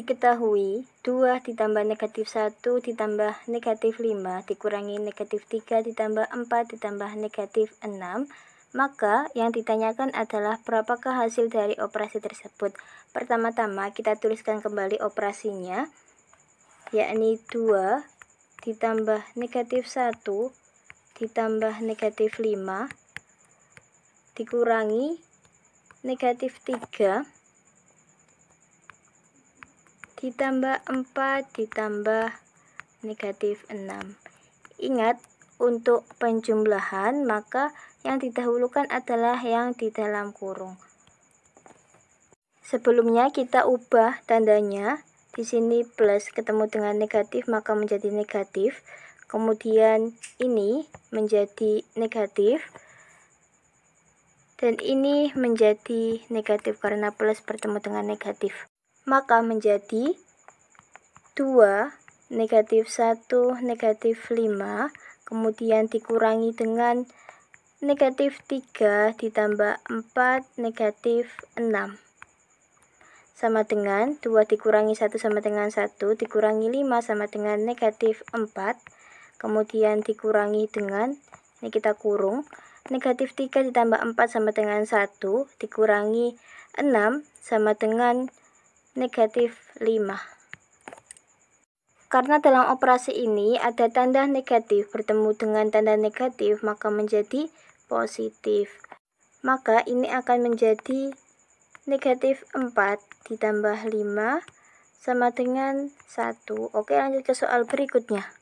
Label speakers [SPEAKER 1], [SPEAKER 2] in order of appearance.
[SPEAKER 1] Diketahui 2 ditambah negatif 1 ditambah negatif 5 dikurangi negatif 3 ditambah 4 ditambah negatif 6 maka yang ditanyakan adalah berapakah hasil dari operasi tersebut. Pertama-tama kita tuliskan kembali operasinya, yakni 2 ditambah negatif 1 ditambah negatif 5 dikurangi negatif 3 ditambah 4 ditambah negatif 6. Ingat, untuk penjumlahan maka yang didahulukan adalah yang di dalam kurung. Sebelumnya kita ubah tandanya. Di sini plus ketemu dengan negatif maka menjadi negatif. Kemudian ini menjadi negatif. Dan ini menjadi negatif karena plus bertemu dengan negatif maka menjadi 2 negatif 1 negatif 5 kemudian dikurangi dengan negatif 3 ditambah 4 negatif 6 sama dengan 2 dikurangi 1 sama dengan 1 dikurangi 5 sama dengan negatif 4 kemudian dikurangi dengan ini kita kurung negatif 3 ditambah 4 sama dengan 1 dikurangi 6 sama dengan negatif 5 karena dalam operasi ini ada tanda negatif bertemu dengan tanda negatif maka menjadi positif maka ini akan menjadi negatif 4 ditambah 5 sama dengan 1 oke lanjut ke soal berikutnya